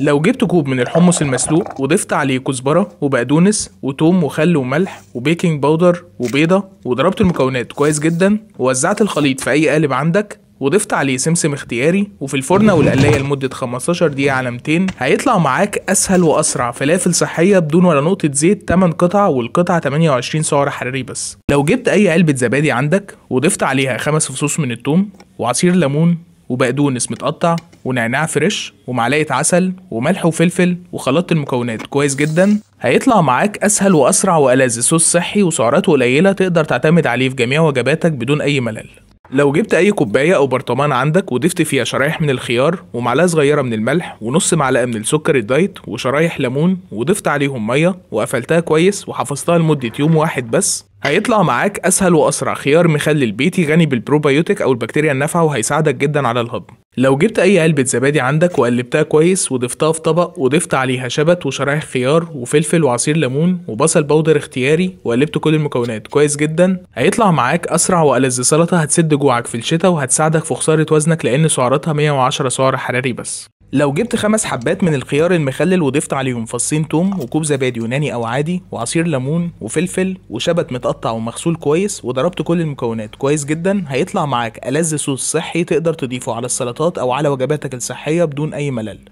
لو جبت كوب من الحمص المسلوق وضفت عليه كزبرة وبقدونس وتوم وخل وملح وبيكنج باودر وبيضة وضربت المكونات كويس جدا ووزعت الخليط في أي قالب عندك وضفت عليه سمسم اختياري وفي الفرن او القلايه لمده 15 دقيقه على 200 هيطلع معاك اسهل واسرع فلافل صحيه بدون ولا نقطه زيت 8 قطع والقطعه 28 سعر حراري بس لو جبت اي علبه زبادي عندك وضفت عليها خمس فصوص من الثوم وعصير ليمون وبقدونس متقطع ونعناع فريش ومعلقه عسل وملح وفلفل وخلطت المكونات كويس جدا هيطلع معاك اسهل واسرع والذ صوص صحي وسعراته قليله تقدر تعتمد عليه في جميع وجباتك بدون اي ملل لو جبت اي كوبايه او برطمان عندك وضفت فيها شرايح من الخيار ومعلقه صغيره من الملح ونص معلقه من السكر الدايت وشرايح ليمون وضفت عليهم ميه وقفلتها كويس وحفظتها لمده يوم واحد بس هيطلع معاك اسهل واسرع خيار مخلل بيتي غني بالبروبايوتيك او البكتيريا النافعه وهيساعدك جدا على الهضم لو جبت اي علبة زبادي عندك وقلبتها كويس وضفتها في طبق وضفت عليها شبت وشرايح خيار وفلفل وعصير ليمون وبصل بودر اختياري وقلبت كل المكونات كويس جدا هيطلع معاك اسرع والذ سلطة هتسد جوعك في الشتاء وهتساعدك في خسارة وزنك لان سعراتها 110 سعر حراري بس لو جبت خمس حبات من الخيار المخلل وضفت عليهم فصين توم وكوب زبادي يوناني او عادي وعصير ليمون وفلفل وشبت متقطع ومغسول كويس وضربت كل المكونات كويس جدا هيطلع معاك ألذ صوص صحي تقدر تضيفه على السلطات او على وجباتك الصحيه بدون اي ملل